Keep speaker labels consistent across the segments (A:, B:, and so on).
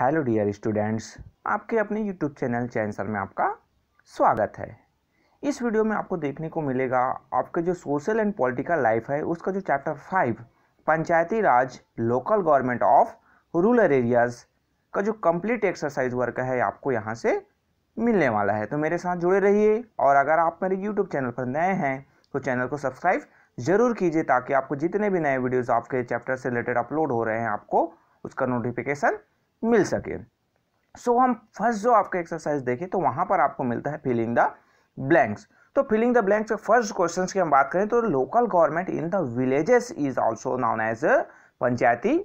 A: hello dear students आपके अपने YouTube channel चैंसर में आपका स्वागत है इस वीडियो में आपको देखने को मिलेगा आपके जो सोशल एंड पॉलिटिकल लाइफ है उसका जो chapter five Panchayati Raj local government of rural areas का जो कंप्लीट एक्सरसाइज वर्क है आपको यहाँ से मिलने वाला है तो मेरे साथ जुड़े रहिए और अगर आप मेरे यूट्यूब चैनल पर नए हैं तो चैनल को सब्सक्राइब ज़रूर कीजिए ताकि आपको जितने भी नए वीडियोज़ आपके चैप्टर से रिलेटेड अपलोड हो रहे हैं आपको उसका नोटिफिकेशन मिल सके सो so, हम फर्स्ट जो आपका एक्सरसाइज देखें तो वहाँ पर आपको मिलता है फिलिंग द ब्लैंक्स तो फिलिंग द ब्लैंक्स के फर्स्ट क्वेश्चन की हम बात करें तो local government in the villages is also known as Panchayati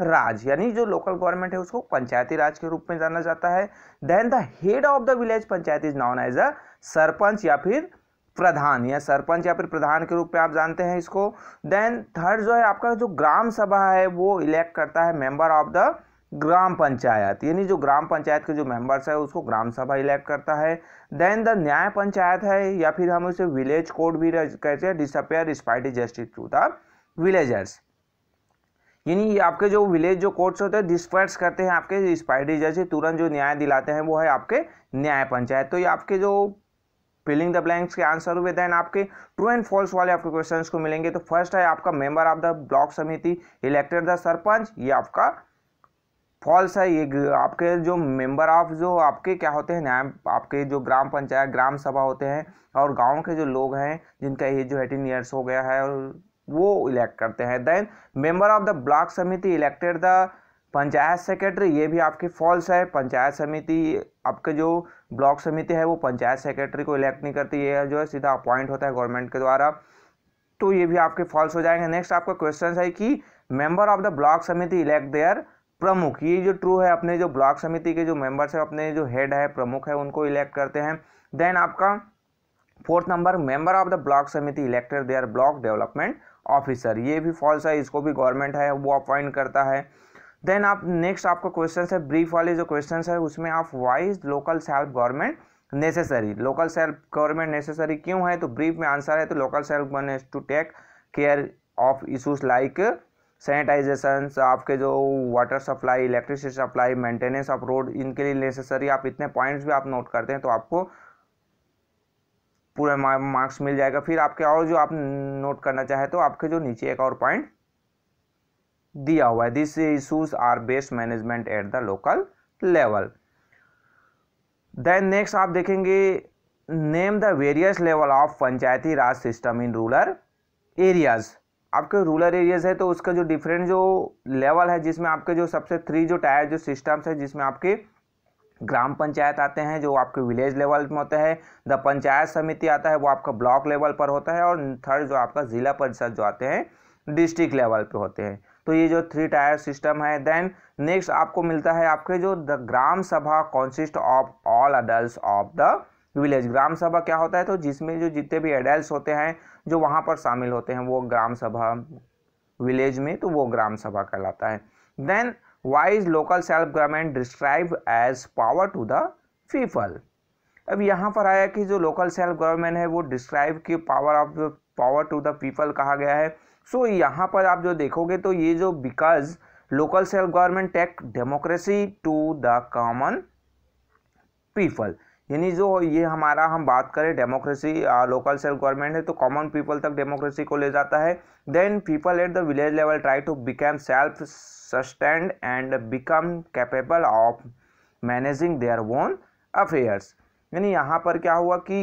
A: Raj यानी जो लोकल गवर्नमेंट है उसको पंचायती राज के रूप में जाना जाता है then the head of the village panchayat is known as a sarpanch या फिर प्रधान या सरपंच या फिर प्रधान के रूप में आप जानते हैं इसको देन थर्ड जो है आपका जो ग्राम सभा है वो इलेक्ट करता है member of the gram panchayat यानी जो ग्राम पंचायत के जो मेंबर्स है उसको ग्राम सभा इलेक्ट करता है देन द न्याय पंचायत है या फिर हम उसे विलेज कोर्ट भी कहते हैं disappear despite justice to the villagers यानी आपके जो विलेज जो कोर्ट्स होते हैं डिस्पर्स करते हैं आपके स्पाइडी जैसे तुरंत जो न्याय दिलाते हैं वो है आपके न्याय पंचायत तो ये आपके जो फिलिंग द ब्लैंक्स के आंसर हुए देन आपके ट्रू एंड फॉल्स वाले आपके क्वेश्चंस को मिलेंगे तो फर्स्ट है आपका member of the block samiti elected the sarpanch ये आपका फॉल्स है ये आपके जो मेंबर ऑफ जो आपके क्या होते हैं न्याय आपके जो ग्राम पंचायत ग्राम सभा होते हैं और गांव के जो लोग हैं जिनका एज जो एटीन ईयर्स हो गया है वो इलेक्ट करते हैं then member of the block samiti elected the panchayat secretary ये भी आपकी फॉल्स है पंचायत समिति आपके जो ब्लॉक समिति है वो पंचायत सेक्रेटरी को इलेक्ट नहीं करती ये जो है सीधा अपॉइंट होता है गवर्नमेंट के द्वारा तो ये भी आपके फॉल्स हो जाएंगे नेक्स्ट आपका क्वेश्चन है कि member of the block samiti elect their pramukh ये जो ट्रू है अपने जो ब्लॉक समिति के जो मेंबर्स है अपने जो हेड है प्रमुख है उनको इलेक्ट करते हैं देन आपका fourth number member of the block samiti elected their block development officer ये भी फॉल्स है इसको भी गवर्नमेंट है वो अपॉइंट करता है देन आप नेक्स्ट आपका क्वेश्चन है ब्रीफ वाले जो क्वेश्चन है उसमें आप why's local self government necessary local self government necessary क्यों है तो ब्रीफ में आंसर है तो local self government to take care of issues like sanitisation आपके जो water supply electricity supply maintenance of road इनके लिए नेसेसरी आप इतने पॉइंट्स भी आप नोट करते हैं तो आपको पूरे मार्क्स मिल जाएगा फिर आपके और जो आप नोट करना चाहे तो आपके जो नीचे एक और पॉइंट दिया हुआ है this issues are best management at the local level then next आप देखेंगे name the various level of Panchayati Raj system in rural areas आपके रूरल एरियाज है तो उसका जो डिफरेंट जो लेवल है जिसमें आपके जो सबसे थ्री जो टायर जो सिस्टम्स है जिसमें आपके ग्राम पंचायत आते हैं जो आपके विलेज लेवल में होता है द पंचायत समिति आता है वो आपका ब्लॉक लेवल पर होता है और थर्ड जो आपका ज़िला परिषद जो आते हैं डिस्ट्रिक्ट लेवल पर होते हैं तो ये जो थ्री टायर सिस्टम है देन नेक्स्ट आपको मिलता है आपके जो the gram sabha consist of all adult of the village gram sabha क्या होता है तो जिसमें जो जितने भी एडल्ट होते हैं जो वहाँ पर शामिल होते हैं वो ग्राम सभा विलेज में तो वो ग्राम सभा कहलाता है then why's local self government describe as power to the people अब यहाँ पर आया कि जो लोकल सेल्फ गवर्नमेंट है वो डिस्क्राइब की power of power to the people कहा गया है सो so, यहाँ पर आप जो देखोगे तो ये जो because local self government take democracy to the common people यानी जो ये हमारा हम बात करें डेमोक्रेसी लोकल सेल्फ गवर्नमेंट है तो कॉमन पीपल तक डेमोक्रेसी को ले जाता है then people at the village level try to become self sustained and become capable of managing their own affairs यानी यहाँ पर क्या हुआ कि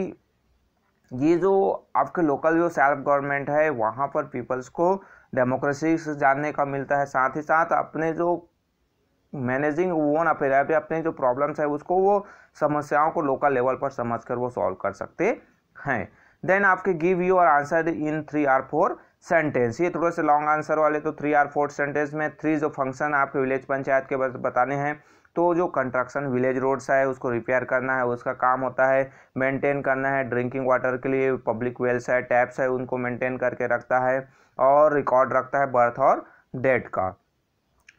A: ये जो आपके लोकल जो सेल्फ गवर्नमेंट है वहाँ पर पीपल्स को डेमोक्रेसी से जानने का मिलता है साथ ही साथ अपने जो मैनेजिंग वन भी अपने जो प्रॉब्लम्स है उसको वो समस्याओं को लोकल लेवल पर समझ कर वो सॉल्व कर सकते हैं देन आपके give your answer in three or four sentence ये थोड़े से लॉन्ग आंसर वाले तो थ्री आर फोर सेंटेंस में थ्री जो फंक्शन आपके विलेज पंचायत के बताने हैं तो जो कंस्ट्रक्शन विलेज रोड्स है उसको रिपेयर करना है उसका काम होता है मेंटेन करना है ड्रिंकिंग वाटर के लिए पब्लिक वेल्स है टैप्स है उनको मेंटेन करके रखता है और रिकॉर्ड रखता है बर्थ और डेट का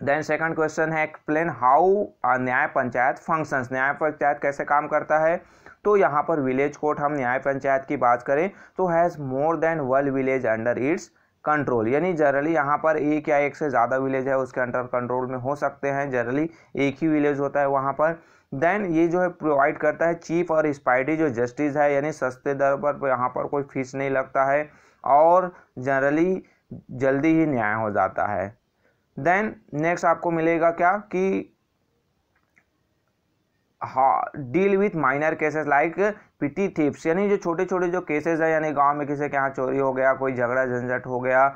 A: देन सेकंड क्वेश्चन है explain how Nyaya Panchayat functions न्याय पंचायत कैसे काम करता है तो यहाँ पर विलेज कोर्ट हम न्याय पंचायत की बात करें तो has more than one village under its control यानी जनरली यहाँ पर एक या एक से ज़्यादा विलेज है उसके अंडर कंट्रोल में हो सकते हैं जनरली एक ही विलेज होता है वहाँ पर देन ये जो है प्रोवाइड करता है चीफ और स्पाइडी जो जस्टिस है यानी सस्ते दर पर यहाँ पर कोई फीस नहीं लगता है और जनरली जल्दी ही न्याय हो जाता है देन नेक्स्ट आपको मिलेगा क्या कि deal with minor cases like petty thefts यानी जो छोटे छोटे जो केसेस है यानी गांव में किसी के यहाँ चोरी हो गया कोई झगड़ा झंझट हो गया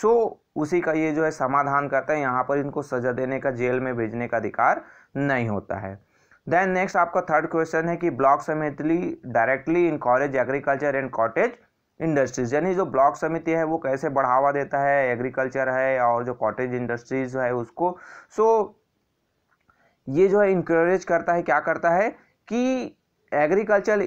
A: सो so, उसी का ये जो है समाधान करता है यहाँ पर इनको सजा देने का जेल में भेजने का अधिकार नहीं होता है देन नेक्स्ट आपका थर्ड क्वेश्चन है कि block samiti directly encourage agriculture and cottage industries यानी जो ब्लॉक समिति है वो कैसे बढ़ावा देता है एग्रीकल्चर है और जो कॉटेज इंडस्ट्रीज है उसको सो so, ये जो है इंक्रेज करता है क्या करता है कि एग्रीकल्चर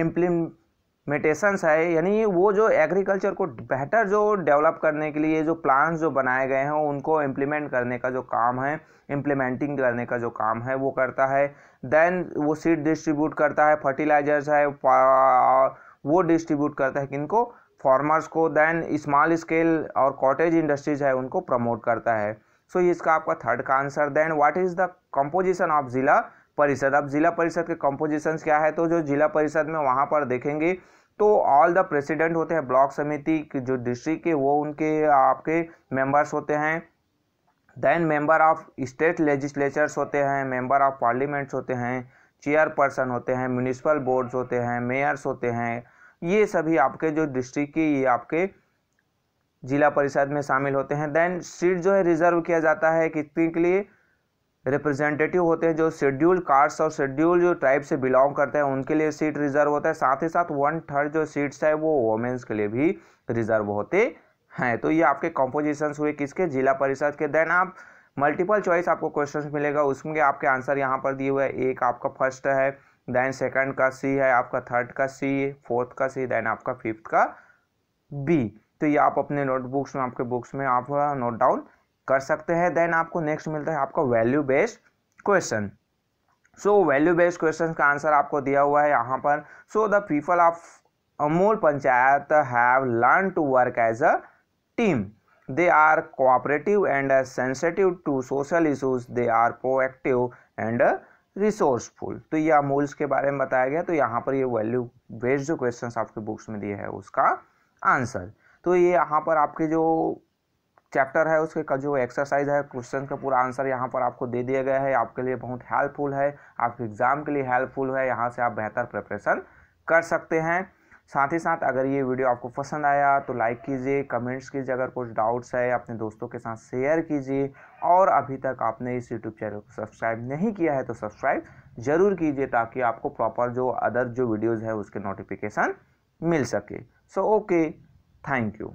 A: इम्प्लीमेंटेशंस है यानी वो जो एग्रीकल्चर को बेहतर जो डेवलप करने के लिए जो प्लान्स जो बनाए गए हैं उनको इम्प्लीमेंट करने का जो काम है इम्प्लीमेंटिंग करने का जो काम है वो करता है देन वो सीड डिस्ट्रीब्यूट करता है फर्टिलाइजर्स है वो डिस्ट्रीब्यूट करता है किनको फार्मर्स को देन स्मॉल स्केल और कॉटेज इंडस्ट्रीज है उनको प्रमोट करता है सो so, इसका आपका थर्ड का answer then what is the composition of Zila Parishad अब जिला परिषद के कंपोजिशन क्या है तो जो जिला परिषद में वहाँ पर देखेंगे तो ऑल द प्रेसिडेंट होते हैं ब्लॉक समिति जो डिस्ट्रिक्ट के वो उनके आपके मेम्बर्स होते हैं then member of state legislatures होते हैं मेंबर ऑफ पार्लियामेंट्स होते हैं चेयरपर्सन होते हैं म्यूनिसिपल बोर्ड्स होते हैं मेयर्स होते हैं ये सभी आपके जो डिस्ट्रिक्ट के ये आपके जिला परिषद में शामिल होते हैं देन सीट जो है रिजर्व किया जाता है कितने के लिए रिप्रेजेंटेटिव होते हैं जो शेड्यूल कास्ट और शेड्यूल जो ट्राइब से बिलोंग करते हैं उनके लिए सीट रिजर्व होता है साथ ही साथ वन थर्ड जो सीट्स है वो वोमेंस के लिए भी रिजर्व होते हैं तो ये आपके कॉम्पोजिशंस हुए किसके जिला परिषद के देन आप मल्टीपल चॉइस आपको क्वेश्चंस मिलेगा उसमें आपके आंसर यहाँ पर दिए हुए एक आपका फर्स्ट है देन सेकंड का सी है आपका थर्ड का सी फोर्थ का सी देन आपका फिफ्थ का बी तो ये आप अपने नोटबुक्स में आपके बुक्स में आप नोट uh, डाउन कर सकते हैं देन आपको नेक्स्ट मिलता है आपका value based question so value based question का आंसर आपको दिया हुआ है यहाँ पर so the people of Amul panchayat have learn to work as a team they are cooperative and sensitive to social issues they are proactive and resourceful तो ये अमूल्स के बारे में बताया गया तो यहाँ पर ये वैल्यू बेस्ड जो क्वेश्चन आपके बुक्स में दिए है उसका आंसर तो ये यहाँ पर आपके जो चैप्टर है उसके का जो एक्सरसाइज है क्वेश्चन का पूरा आंसर यहाँ पर आपको दे दिया गया है आपके लिए बहुत हेल्पफुल है आपके एग्ज़ाम के लिए हेल्पफुल है यहाँ से आप बेहतर प्रिपरेशन कर सकते हैं साथ ही साथ अगर ये वीडियो आपको पसंद आया तो लाइक कीजिए कमेंट्स कीजिए अगर कुछ डाउट्स है अपने दोस्तों के साथ शेयर कीजिए और अभी तक आपने इस यूट्यूब चैनल को सब्सक्राइब नहीं किया है तो सब्सक्राइब ज़रूर कीजिए ताकि आपको प्रॉपर जो अदर जो वीडियोज़ है उसके नोटिफिकेशन मिल सके सो ओके थैंक यू